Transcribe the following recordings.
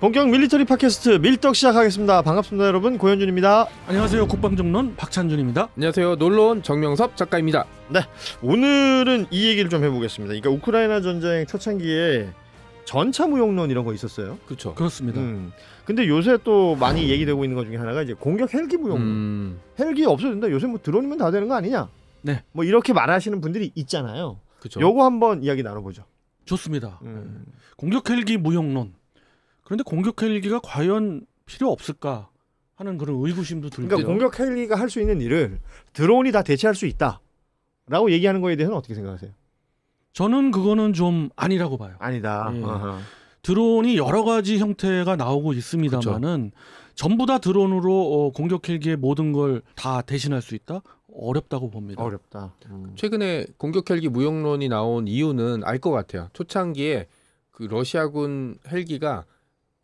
본격 밀리터리 팟캐스트 밀떡 시작하겠습니다. 반갑습니다, 여러분. 고현준입니다. 안녕하세요. 국방정론 박찬준입니다. 안녕하세요. 논론 정명섭 작가입니다. 네. 오늘은 이 얘기를 좀 해보겠습니다. 그러니까 우크라이나 전쟁 초창기에 전차 무용론 이런 거 있었어요. 그렇죠. 그렇습니다. 음. 근데 요새 또 많이 얘기되고 있는 것 중에 하나가 이제 공격 헬기 무용론. 음. 헬기 없어진다. 요새 뭐 드론이면 다 되는 거 아니냐? 네. 뭐 이렇게 말하시는 분들이 있잖아요. 그렇죠. 요거 한번 이야기 나눠보죠. 좋습니다. 음. 공격 헬기 무용론. 그런데 공격 헬기가 과연 필요 없을까 하는 그런 의구심도 들고. 그러니까 공격 헬기가 할 수 있는 일을 드론이 다 대체할 수 있다라고 얘기하는 거에 대해서는 어떻게 생각하세요? 저는 그거는 좀 아니라고 봐요. 아니다. 예. 드론이 여러 가지 형태가 나오고 있습니다만은 그렇죠. 전부 다 드론으로 어, 공격 헬기의 모든 걸 다 대신할 수 있다? 어렵다고 봅니다. 어렵다. 음. 최근에 공격 헬기 무역론이 나온 이유는 알 것 같아요. 초창기에 그 러시아군 헬기가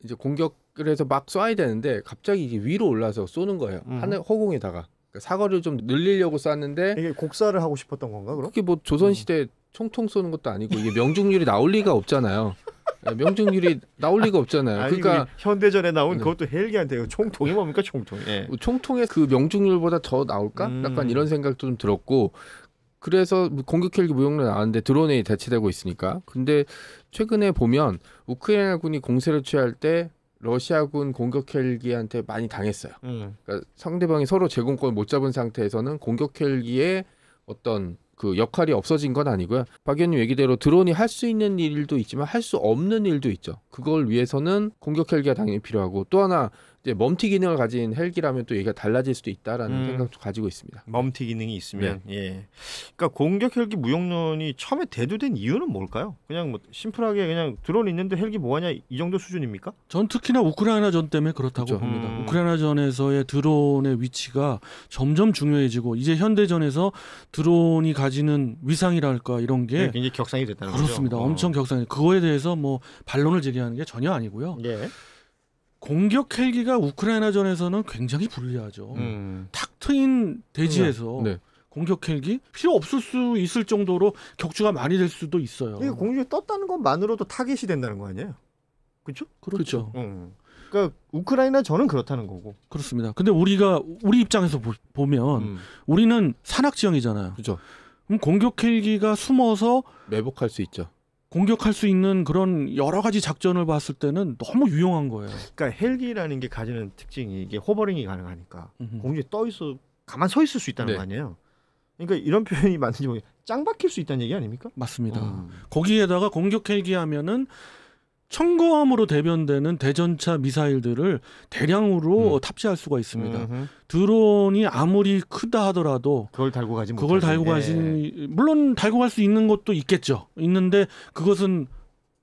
이제 공격을 해서 막 쏴야 되는데 갑자기 이게 위로 올라서 쏘는 거예요. 음. 하늘 허공에다가 그러니까 사거리를 좀 늘리려고 쐈는데 이게 곡사를 하고 싶었던 건가 그럼? 그게 뭐 조선 시대 음. 총통 쏘는 것도 아니고 이게 명중률이 나올 리가 없잖아요. 예, 명중률이 나올 리가 없잖아요. 아니, 그러니까 그 현대전에 나온 네. 그것도 헬기한테 총통이 뭡니까 총통? 예. 뭐 총통의 그 명중률보다 더 나올까? 음. 약간 이런 생각도 좀 들었고 그래서 뭐 공격 헬기 무용론 나왔는데 드론이 대체되고 있으니까 근데 최근에 보면 우크라이나군이 공세를 취할 때 러시아군 공격 헬기한테 많이 당했어요. 음. 그러니까 상대방이 서로 제공권을 못 잡은 상태에서는 공격 헬기의 어떤 그 역할이 없어진 건 아니고요. 박 의원님 얘기대로 드론이 할 수 있는 일도 있지만 할 수 없는 일도 있죠. 그걸 위해서는 공격 헬기가 당연히 필요하고 또 하나 이제 멈티 기능을 가진 헬기라면 또 얘기가 달라질 수도 있다라는 음, 생각도 가지고 있습니다. 멈티 기능이 있으면 네. 예. 그러니까 공격 헬기 무용론이 처음에 대두된 이유는 뭘까요? 그냥 뭐 심플하게 그냥 드론 있는데 헬기 뭐하냐 이 정도 수준입니까? 전 특히나 우크라이나 전 때문에 그렇다고 그렇죠. 봅니다. 음. 우크라이나 전에서의 드론의 위치가 점점 중요해지고 이제 현대전에서 드론이 가지는 위상이랄까 이런 게 네, 굉장히 격상이 됐다는 그렇습니다. 거죠. 그렇습니다. 어. 엄청 어. 격상이. 그거에 대해서 뭐 반론을 제기하는 게 전혀 아니고요. 예. 공격 헬기가 우크라이나전에서는 굉장히 불리하죠. 음. 탁 트인 대지에서 음. 네. 공격 헬기 필요 없을 수 있을 정도로 격주가 많이 될 수도 있어요. 이게 공중에 떴다는 것만으로도 타겟이 된다는 거 아니에요? 그렇죠? 그렇죠. 그렇죠. 음. 그러니까 우크라이나 저는 그렇다는 거고. 그렇습니다. 근데 우리가 우리 입장에서 보, 면 음. 우리는 산악 지형이잖아요. 그렇죠. 그럼 공격 헬기가 숨어서 매복할 수 있죠. 공격할 수 있는 그런 여러 가지 작전을 봤을 때는 너무 유용한 거예요. 그러니까 헬기라는 게 가지는 특징이 이게 호버링이 가능하니까 음흠. 공중에 떠 있어 가만 서 있을 수 있다는 네. 거 아니에요. 그러니까 이런 표현이 맞는지 모르겠. 짱 박힐 수 있다는 얘기 아닙니까? 맞습니다. 음. 거기에다가 공격 헬기 하면은 청거함으로 대변되는 대전차 미사일들을 대량으로 음. 탑재할 수가 있습니다. 음흠. 드론이 아무리 크다 하더라도 그걸 달고 가지 그걸 달고 가신 예. 네. 물론 달고 갈 수 있는 것도 있겠죠. 있는데 그것은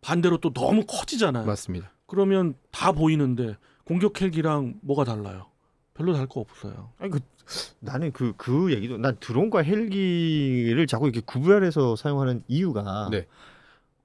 반대로 또 너무 커지잖아요. 맞습니다. 그러면 다 보이는데 공격 헬기랑 뭐가 달라요? 별로 달거 없어요. 아니 그 나는 그그 그 얘기도 난 드론과 헬기를 자꾸 이렇게 구별해서 사용하는 이유가 네.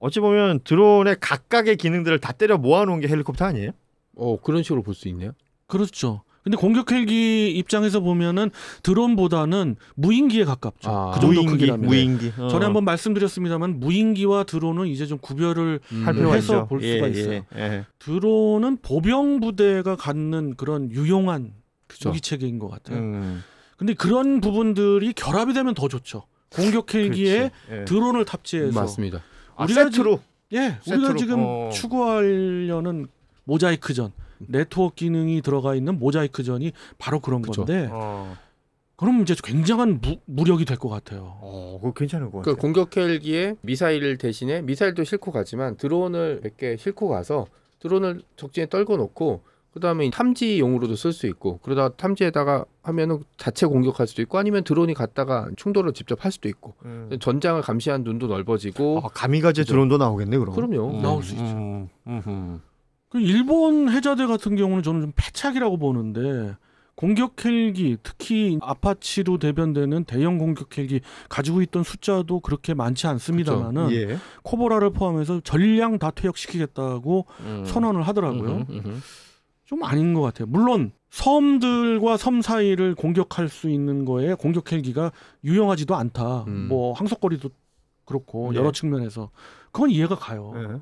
어찌 보면 드론의 각각의 기능들을 다 때려 모아놓은 게 헬리콥터 아니에요? 어 그런 식으로 볼 수 있네요. 그렇죠. 근데 공격 헬기 입장에서 보면은 드론보다는 무인기에 가깝죠. 아, 그 정도 무인기, 크기라면. 무인기. 어. 전에 한번 말씀드렸습니다만 무인기와 드론은 이제 좀 구별을 음, 해서 볼 예, 수가 예, 있어요. 예, 드론은 보병 부대가 갖는 그런 유용한 그쵸. 무기 체계인 것 같아요. 음. 근데 그런 부분들이 결합이 되면 더 좋죠. 공격 헬기에 예. 드론을 탑재해서 음, 맞습니다. 아, 우리가 아, 세트로 지, 예 세트로. 우리가 지금 어. 추구하려는 모자이크전 네트워크 기능이 들어가 있는 모자이크전이 바로 그런 그쵸. 건데 어. 그럼 이제 굉장한 무, 무력이 될 것 같아요. 어, 그거 괜찮을 것 그 같아요. 그 공격 헬기에 미사일 대신에 미사일도 싣고 가지만 드론을 몇 개 싣고 가서 드론을 적진에 떨궈 놓고 그다음에 탐지용으로도 쓸 수 있고 그러다 탐지에다가 하면은 자체 공격할 수도 있고 아니면 드론이 갔다가 충돌을 직접 할 수도 있고 음. 전장을 감시한 눈도 넓어지고 아, 가미가제 드론도 나오겠네 그럼 그럼요 음. 나올 수 있죠. 음. 음, 음. 그 일본 해자대 같은 경우는 저는 좀 패착이라고 보는데 공격 헬기 특히 아파치로 대변되는 대형 공격 헬기 가지고 있던 숫자도 그렇게 많지 않습니다만은 그렇죠. 예. 코보라를 포함해서 전량 다 퇴역시키겠다고 음. 선언을 하더라고요. 음흠, 음흠. 좀 아닌 것 같아요. 물론 섬들과 섬 사이를 공격할 수 있는 거에 공격 헬기가 유용하지도 않다. 음. 뭐 항속거리도 그렇고 예. 여러 측면에서 그건 이해가 가요. 예.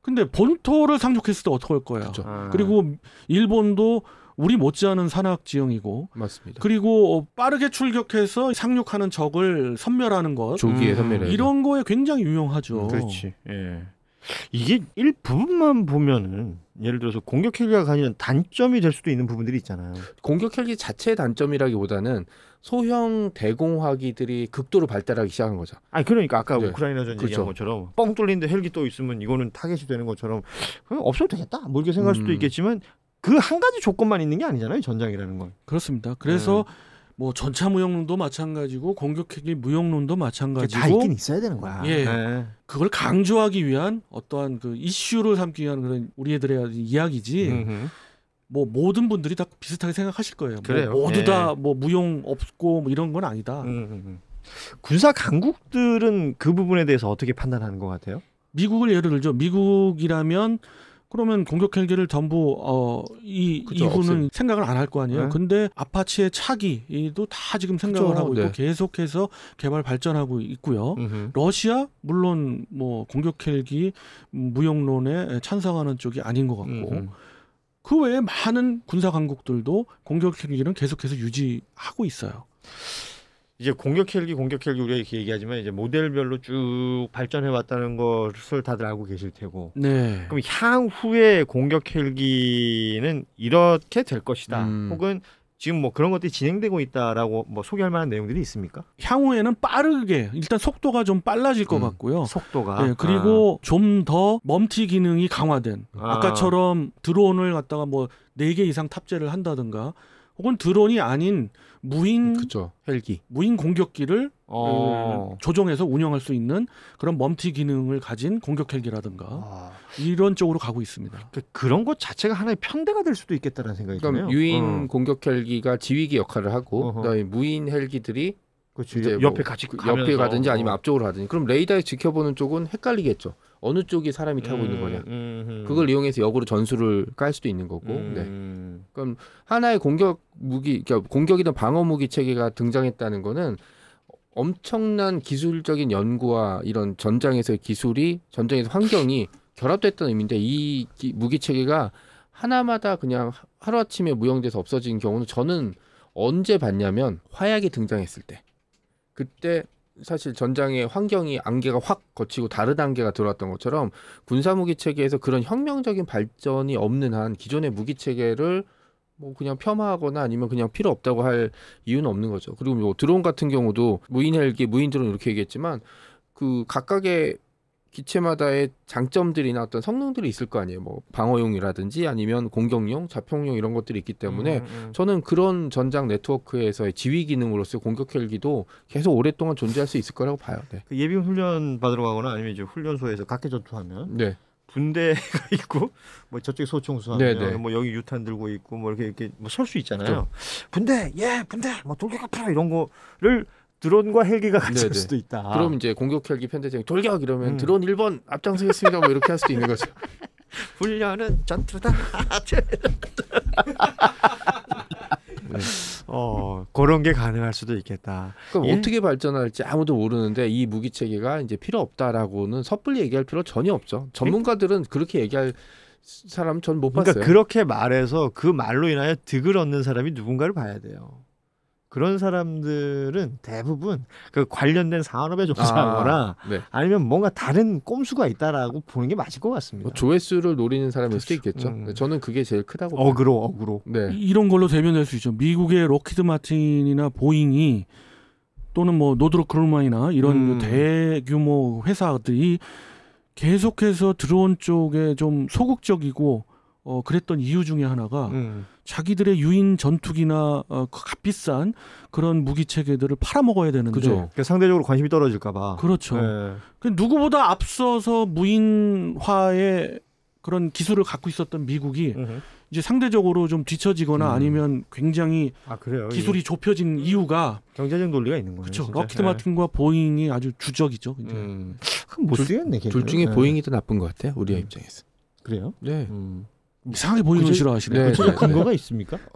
근데 본토를 상륙했을 때 어떡할 거야. 그 아. 그리고 일본도 우리 못지않은 산악 지형이고 맞습니다. 그리고 어, 빠르게 출격해서 상륙하는 적을 섬멸하는 것 조기에 음. 섬멸 이런 거에 굉장히 유용하죠. 그렇지. 예. 이게 일부분만 보면은 예를 들어서 공격 헬기가 가지는 단점이 될 수도 있는 부분들이 있잖아요. 공격 헬기 자체의 단점이라기보다는 소형 대공화기들이 극도로 발달하기 시작한 거죠. 아 그러니까 아까 네. 우크라이나 전 그렇죠. 얘기한 것처럼 뻥 뚫린데 헬기 또 있으면 이거는 타겟이 되는 것처럼 없어도 되겠다. 뭐 이렇게 생각할 수도 음. 있겠지만 그 한 가지 조건만 있는 게 아니잖아요. 전장이라는 건. 그렇습니다. 그래서 네. 뭐 전차 무용론도 마찬가지고 공격핵이 무용론도 마찬가지고 다 있긴 있어야 되는 거야. 예. 네. 그걸 강조하기 위한 어떠한 그 이슈를 삼기 위한 그런 우리 애들의 이야기지. 음흠. 뭐 모든 분들이 다 비슷하게 생각하실 거예요. 뭐 그래요. 뭐 모두 예. 다뭐 무용 없고 뭐 이런 건 아니다. 음흠. 군사 강국들은 그 부분에 대해서 어떻게 판단하는 것 같아요? 미국을 예를 들죠. 미국이라면 그러면 공격 헬기를 전부 어이 이분은 생각을 안 할 거 아니에요. 네. 근데 아파치의 차기도 다 지금 생각을 그쵸, 하고 있고 네. 계속해서 개발 발전하고 있고요. 으흠. 러시아 물론 뭐 공격 헬기 무용론에 찬성하는 쪽이 아닌 것 같고. 으흠. 그 외에 많은 군사 강국들도 공격 헬기는 계속해서 유지하고 있어요. 이제 공격 헬기 공격 헬기 우리가 이렇게 얘기하지만 이제 모델별로 쭉 발전해 왔다는 것을 다들 알고 계실 테고. 네. 그럼 향후에 공격 헬기는 이렇게 될 것이다. 음. 혹은 지금 뭐 그런 것들이 진행되고 있다라고 뭐 소개할 만한 내용들이 있습니까? 향후에는 빠르게 일단 속도가 좀 빨라질 것 음, 같고요. 속도가. 네, 그리고 아. 좀더 멈티 기능이 강화된 아. 까처럼 드론을 갖다가 뭐 네 개 이상 탑재를 한다든가 혹은 드론이 아닌 무인 그쵸. 헬기, 무인 공격기를 어... 음. 조종해서 운영할 수 있는 그런 멈티 기능을 가진 공격 헬기라든가 아... 이런 쪽으로 가고 있습니다. 그러니까 그런 것 자체가 하나의 편대가 될 수도 있겠다는 생각이 그러니까 드네요. 유인 어. 공격 헬기가 지휘기 역할을 하고 무인 헬기들이 그렇 이제 뭐 옆에 뭐 같이 그 가면서. 옆에 가든지 아니면 어. 앞쪽으로 가든지. 그럼 레이더에 지켜보는 쪽은 헷갈리겠죠. 어느 쪽이 사람이 타고 음, 있는 거냐. 음, 음. 그걸 이용해서 역으로 전술을 깔 수도 있는 거고. 음. 네. 그럼 하나의 공격 무기, 그러니까 공격이든 방어 무기 체계가 등장했다는 거는 엄청난 기술적인 연구와 이런 전장에서의 기술이 전장에서 환경이 결합됐다는 의미인데 이 무기 체계가 하나마다 그냥 하루아침에 무용돼서 없어진 경우는 저는 언제 봤냐면 화약이 등장했을 때. 그때 사실 전장의 환경이 안개가 확 거치고 다른 안개가 들어왔던 것처럼 군사 무기 체계에서 그런 혁명적인 발전이 없는 한 기존의 무기 체계를 뭐 그냥 폄하하거나 아니면 그냥 필요 없다고 할 이유는 없는 거죠. 그리고 뭐 드론 같은 경우도 무인 헬기, 무인 드론 이렇게 얘기했지만 그 각각의 기체마다의 장점들이나 어떤 성능들이 있을 거 아니에요. 뭐 방어용이라든지 아니면 공격용, 자평용 이런 것들이 있기 때문에 음, 음, 음. 저는 그런 전장 네트워크에서의 지휘 기능으로서 공격 헬기도 계속 오랫동안 존재할 수 있을 거라고 봐요. 네. 그예비 훈련 받으러 가거나 아니면 이제 훈련소에서 각계 전투하면 네. 군대가 있고 뭐 저쪽에 소총수하면 네, 네. 뭐 여기 유탄 들고 있고 뭐 이렇게 이렇게 뭐설 수 있잖아요. 그렇죠. 분대 예군대뭐 돌격 앞으로 이런 거를 드론과 헬기가 네, 같이 올 네. 수도 있다. 그럼 이제 공격 헬기 편대장 돌격 이러면 음. 드론 1번 앞장서겠습니다. 뭐 이렇게 할 수도 있는 거죠. 훈련은 전투다. 네. 어 그런 게 가능할 수도 있겠다. 그럼 예? 어떻게 발전할지 아무도 모르는데 이 무기 체계가 이제 필요 없다라고는 섣불리 얘기할 필요 전혀 없죠. 전문가들은 그렇게 얘기할 사람 전못 그러니까 봤어요. 그러니까 그렇게 말해서 그 말로 인하여 득을 얻는 사람이 누군가를 봐야 돼요. 그런 사람들은 대부분 그 관련된 산업에 종사하거나 아, 네. 니면 뭔가 다른 꼼수가 있다라고 보는 게 맞을 것 같습니다. 뭐 조회수를 노리는 사람일 수도 그렇죠. 있겠죠. 음. 저는 그게 제일 크다고. 어그로 어그로. 네. 이런 걸로 대변될 수 있죠. 미국의 로키드 마틴이나 보잉이 또는 뭐 노드로 크루마이나 이런 음. 대규모 회사들이 계속해서 드론 쪽에 좀 소극적이고 어 그랬던 이유 중에 하나가 음. 자기들의 유인 전투기나 어, 그 값비싼 그런 무기 체계들을 팔아먹어야 되는데 그죠. 그러니까 상대적으로 관심이 떨어질까봐 그렇죠. 네. 누구보다 앞서서 무인화의 그런 기술을 갖고 있었던 미국이 으흠. 이제 상대적으로 좀 뒤처지거나 음. 아니면 굉장히 아, 기술이 예. 좁혀진 이유가 경제적 논리가 있는 거예 그렇죠. 럭키드 네. 마틴과 보잉이 아주 주적이죠. 음. 이제. 음. 못 쓰겠네. 둘 중에 네. 보잉이 더 나쁜 것 같아요. 우리의 음. 입장에서. 그래요? 네. 음. 이상하게 보이는 걸 싫어하시네. 네, 네, 근거가 네. 있습니까?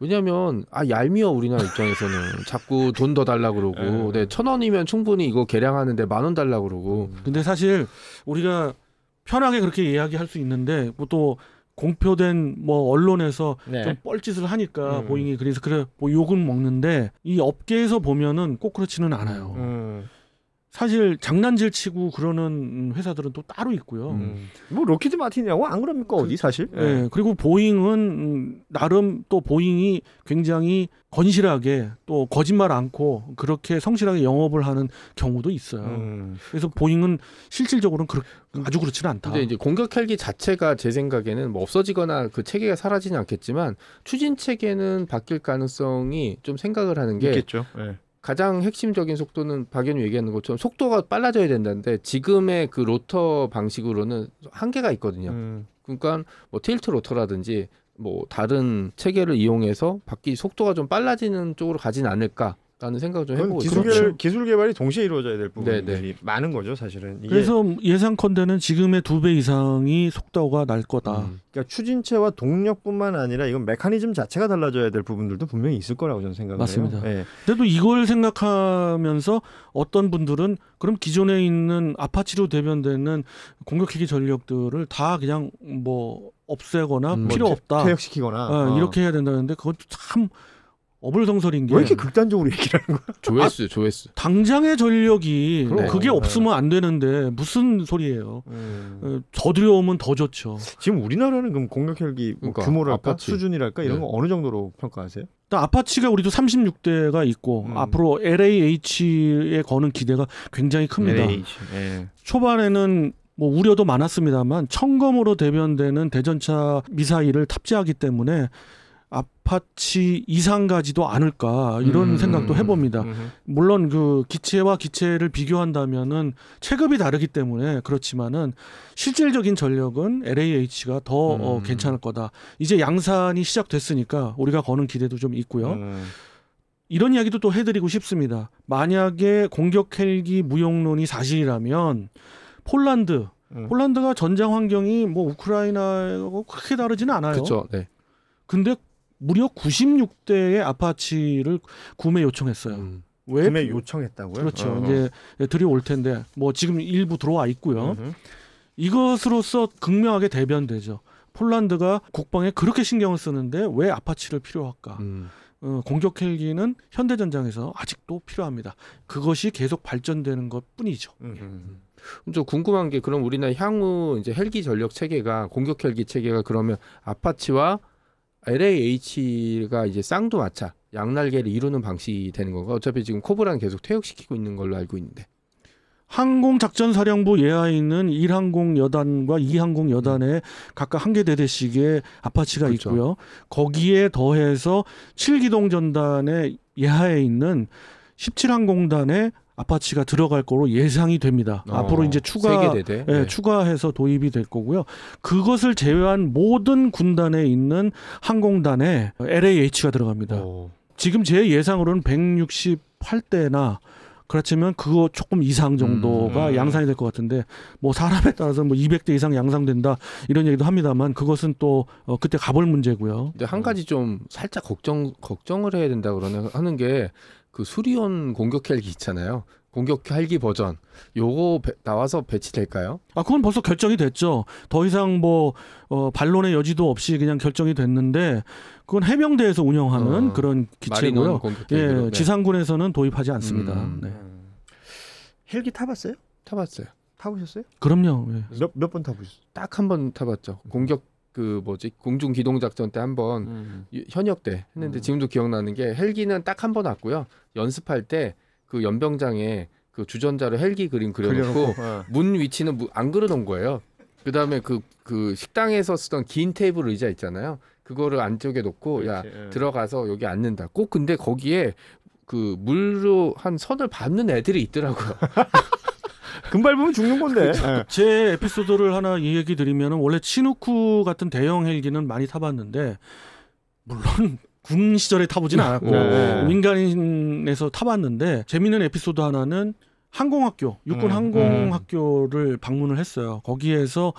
어왜냐면아 얄미워 우리나라 입장에서는 자꾸 돈 더 달라 그러고, 네. 네, 천 원이면 충분히 이거 개량하는데 만 원 달라 그러고. 음. 근데 사실 우리가 편하게 그렇게 이야기할 수 있는데 뭐또 공표된 뭐 언론에서 네. 좀 뻘짓을 하니까 음. 보잉이 그래서 그래 뭐 욕은 먹는데 이 업계에서 보면은 꼭 그렇지는 않아요. 음. 사실 장난질 치고 그러는 회사들은 또 따로 있고요. 음. 음. 뭐 로키드 마틴이라고 안 그럽니까 그 어디 사실? 예. 예. 그리고 보잉은 나름 또 보잉이 굉장히 건실하게 또 거짓말 않고 그렇게 성실하게 영업을 하는 경우도 있어요. 음. 그래서 보잉은 실질적으로는 그렇, 음. 아주 그렇지는 않다. 근데 이제 공격 헬기 자체가 제 생각에는 뭐 없어지거나 그 체계가 사라지는 않겠지만 추진 체계는 바뀔 가능성이 좀 생각을 하는 게 있겠죠. 예. 가장 핵심적인 속도는 박연이 얘기하는 것처럼 속도가 빨라져야 된다는데 지금의 그 로터 방식으로는 한계가 있거든요. 음. 그러니까 뭐 틸트 로터라든지 뭐 다른 체계를 이용해서 바퀴 속도가 좀 빨라지는 쪽으로 가진 않을까 라는 생각을 좀 해보고 기술, 그렇죠. 기술 개발이 동시에 이루어져야 될 부분들이 네네. 많은 거죠 사실은 그래서 예상컨대는 지금의 두 배 이상이 속도가 날 거다 음. 그러니까 추진체와 동력뿐만 아니라 이건 메커니즘 자체가 달라져야 될 부분들도 분명히 있을 거라고 저는 생각해요 맞습니다 예. 그래도 이걸 생각하면서 어떤 분들은 그럼 기존에 있는 아파치로 대변되는 공격기기 전력들을 다 그냥 뭐 없애거나 음. 필요 뭐 없다 퇴역시키거나 예, 어. 이렇게 해야 된다는데 그것도 참 어불성설인 게 왜 이렇게 극단적으로 얘기를 하는 거야? 조회수 조회수 당장의 전력이 그럼, 그게 네. 없으면 안 되는데 무슨 소리예요? 음. 저들여오면 어, 더 좋죠. 지금 우리나라는 그럼 공격 혈기 뭐 그러니까, 규모랄까 아파치. 수준이랄까 이런 네. 어느 정도로 평가하세요? 일 아파치가 우리도 36대가 있고 음. 앞으로 LAH에 거는 기대가 굉장히 큽니다. LH, 네. 예. 초반에는 뭐 우려도 많았습니다만 청검으로 대변되는 대전차 미사일을 탑재하기 때문에 아파치 이상 가지도 않을까 이런 음, 생각도 음, 음, 해봅니다. 음, 음, 물론 그 기체와 기체를 비교한다면은 체급이 다르기 때문에 그렇지만은 실질적인 전력은 LAH가 더 어, 음. 어, 괜찮을 거다. 이제 양산이 시작됐으니까 우리가 거는 기대도 좀 있고요. 이런 이야기도 또 해드리고 싶습니다. 만약에 공격 헬기 무용론이 사실이라면 폴란드 폴란드가 전장 환경이 뭐 우크라이나하고 크게 다르지는 않아요. 그쵸, 네. 근데 무려 96대의 아파치를 구매 요청했어요. 음. 왜 구매 요청했다고요? 그렇죠. 어. 이제 들이올 텐데 뭐 지금 일부 들어와 있고요. 음 이것으로서 극명하게 대변되죠. 폴란드가 국방에 그렇게 신경을 쓰는데 왜 아파치를 필요할까? 음. 어, 공격 헬기는 현대 전장에서 아직도 필요합니다. 그것이 계속 발전되는 것 뿐이죠. 음. 좀 궁금한 게 그럼 우리나라 향후 이제 헬기 전력 체계가 공격 헬기 체계가 그러면 아파치와 LAH가 이제 쌍두마차 양날개를 이루는 방식이 되는 건가? 어차피 지금 코브라는 계속 퇴역시키고 있는 걸로 알고 있는데. 항공작전사령부 예하에 있는 1항공 여단과 2항공 여단에 음. 각각 한 개 대대씩의 아파치가 그렇죠. 있고요. 거기에 더해서 7기동 전단의 예하에 있는 17항공단의 아파트가 들어갈 거로 예상이 됩니다. 어, 앞으로 이제 추가 예, 네. 추가해서 도입이 될 거고요. 그것을 제외한 모든 군단에 있는 항공단에 LAH가 들어갑니다. 오. 지금 제 예상으로는 168대나 그렇지만 그거 조금 이상 정도가 음, 음. 양상이 될 것 같은데 뭐 사람에 따라서 뭐 200대 이상 양상된다 이런 얘기도 합니다만 그것은 또 어, 그때 가볼 문제고요. 근데 한 가지 좀 살짝 걱정 걱정을 해야 된다 그러는 하는 게그 수리온 공격 헬기 있잖아요. 공격 헬기 버전 요거 배, 나와서 배치될까요? 아 그건 벌써 결정이 됐죠. 더 이상 뭐 어, 반론의 여지도 없이 그냥 결정이 됐는데 그건 해병대에서 운영하는 어, 그런 기체고요. 예, 네. 지상군에서는 도입하지 않습니다. 음. 네. 헬기 타봤어요? 타봤어요. 타보셨어요? 그럼요. 예. 몇몇 번 타보셨어요? 딱 한 번 타봤죠. 공격 그 뭐지 공중 기동 작전 때 한번 음. 현역 때 했는데 음. 지금도 기억나는 게 헬기는 딱 한 번 왔고요. 연습할 때 그 연병장에 그 주전자로 헬기 그림 그려놓고 네. 문 위치는 안 그려놓은 거예요. 그다음에 그그 그 식당에서 쓰던 긴 테이블 의자 있잖아요. 그거를 안쪽에 놓고 그렇지, 야 예. 들어가서 여기 앉는다. 꼭 근데 거기에 그 물로 한 선을 밟는 애들이 있더라고요. 금발보면 죽는 건데. 그렇죠. 예. 제 에피소드를 하나 얘기 드리면 원래 치누쿠 같은 대형 헬기는 많이 타봤는데 물론 군 시절에 타보진 않았고 네. 네. 민간인에서 타봤는데 재밌는 에피소드 하나는 항공학교 육군 음, 음. 항공학교를 방문을 했어요. 거기에서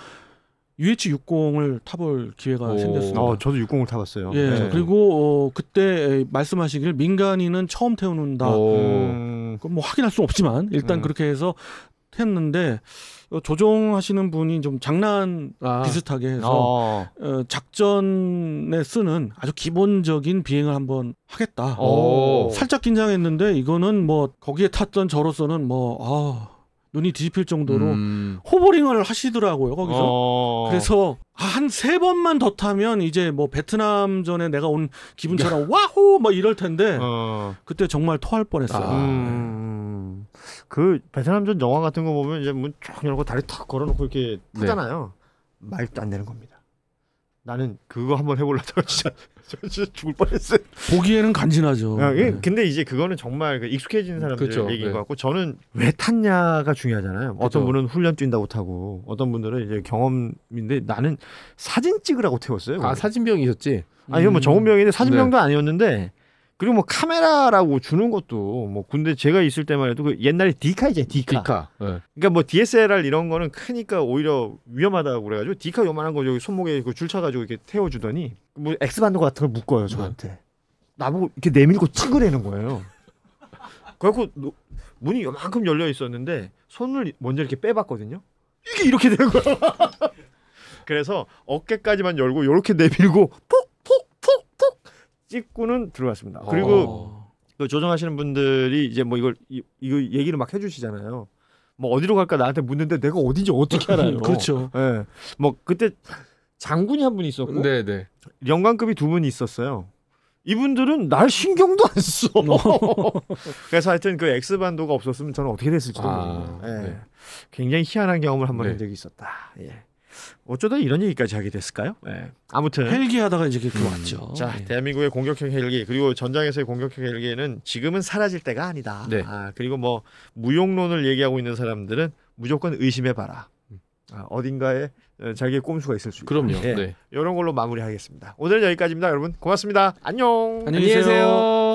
UH-60을 타볼 기회가 오. 생겼습니다. 어, 저도 60을 타봤어요. 예, 네. 그리고 어, 그때 말씀하시길 민간인은 처음 태우는다. 음. 뭐 확인할 수 없지만 일단 음. 그렇게 해서 했는데 어, 조종하시는 분이 좀 장난 아. 비슷하게 해서 어. 어. 작전에 쓰는 아주 기본적인 비행을 한번 하겠다. 오. 살짝 긴장했는데 이거는 뭐 거기에 탔던 저로서는 뭐 아, 눈이 뒤집힐 정도로 음. 호버링을 하시더라고요 거기서. 어. 그래서 아, 한세 번만 더 타면 이제 뭐 베트남 전에 내가 온 기분처럼 와호 막 뭐 이럴 텐데 어. 그때 정말 토할 뻔했어요. 아. 네. 음. 그 베트남전 영화 같은 거 보면 이제 문쫙 열고 다리 탁 걸어놓고 이렇게 푸잖아요. 네. 말도 안 되는 겁니다. 나는 그거 한번 해보려다가 진짜, 진짜 죽을 뻔했어요. 보기에는 간지나죠. 아, 예, 네. 근데 이제 그거는 정말 그 익숙해진 사람들 그렇죠. 얘기인 네. 것 같고 저는 왜 탔냐가 중요하잖아요. 그렇죠. 어떤 분은 훈련 뛴다고 타고 어떤 분들은 이제 경험인데 나는 사진 찍으라고 태웠어요. 아 사진병이셨지? 아니 건뭐 음. 정훈병인데 사진병도 네. 아니었는데 그리고 뭐 카메라라고 주는 것도 뭐 군대 제가 있을 때만 해도 그 옛날에 디카 이제 디카. 디카. 네. 그러니까 뭐 DSLR 이런 거는 크니까 오히려 위험하다고 그래가지고 디카 요만한 거 여기 손목에 그 줄쳐가지고 이렇게 태워주더니 뭐 엑스반도 같은 걸 묶어요 네. 저한테. 네. 나보고 이렇게 내밀고 찍으라는 거예요. 그래갖고 문이 요만큼 열려 있었는데 손을 먼저 이렇게 빼봤거든요. 이게 이렇게 되는 거야. 그래서 어깨까지만 열고 요렇게 내밀고 푹 찍고는 들어갔습니다. 어. 그리고 그 조정하시는 분들이 이제 뭐 이걸 이, 이거 얘기를 막 해주시잖아요. 뭐 어디로 갈까 나한테 묻는데 내가 어딘지 어떻게 알아요? 그렇죠. 예. 네. 뭐 그때 장군이 한 분 있었고 네네. 영관급이 두 분 있었어요. 이분들은 날 신경도 안 써. 어. 그래서 하여튼 그엑스 반도가 없었으면 저는 어떻게 됐을지도 아, 모르겠네요. 예. 네. 굉장히 희한한 경험을 한번 네. 한 적이 있었다. 예. 어쩌다 이런 얘기까지 하게 됐을까요? 네. 아무튼 헬기하다가 이제 그렇게 음. 왔죠. 자, 네. 대한민국의 공격형 헬기 그리고 전장에서의 공격형 헬기는 지금은 사라질 때가 아니다. 네. 아, 그리고 뭐 무용론을 얘기하고 있는 사람들은 무조건 의심해 봐라. 음. 아, 어딘가에 어, 자기의 꼼수가 있을 수 있다. 그럼요. 예. 네. 이런 걸로 마무리하겠습니다. 오늘 여기까지입니다, 여러분. 고맙습니다. 안녕. 안녕히 계세요.